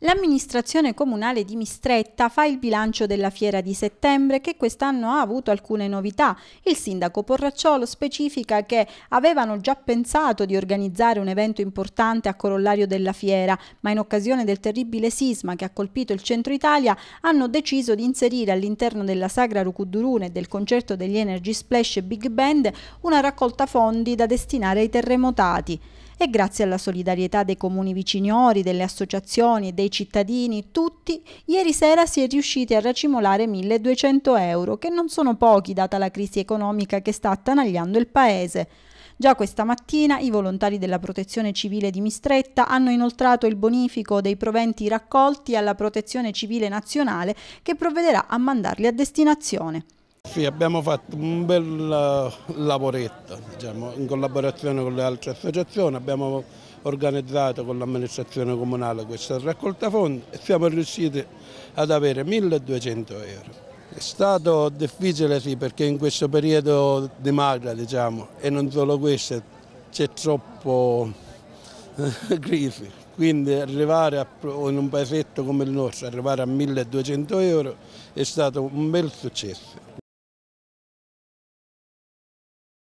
L'amministrazione comunale di Mistretta fa il bilancio della fiera di settembre che quest'anno ha avuto alcune novità. Il sindaco Porracciolo specifica che avevano già pensato di organizzare un evento importante a corollario della fiera, ma in occasione del terribile sisma che ha colpito il centro Italia hanno deciso di inserire all'interno della Sagra Rucudurune e del concerto degli Energy Splash Big Band una raccolta fondi da destinare ai terremotati e grazie alla solidarietà dei comuni viciniori, delle associazioni e dei cittadini, tutti, ieri sera si è riusciti a racimolare 1200 euro, che non sono pochi data la crisi economica che sta attanagliando il paese. Già questa mattina i volontari della Protezione Civile di Mistretta hanno inoltrato il bonifico dei proventi raccolti alla Protezione Civile Nazionale che provvederà a mandarli a destinazione. Sì, abbiamo fatto un bel eh, lavoretto diciamo, in collaborazione con le altre associazioni, abbiamo organizzato con l'amministrazione comunale questa raccolta fondi e siamo riusciti ad avere 1200 euro. È stato difficile sì perché in questo periodo di magra diciamo e non solo questo c'è troppo eh, crisi quindi arrivare a, in un paesetto come il nostro arrivare a 1200 euro è stato un bel successo.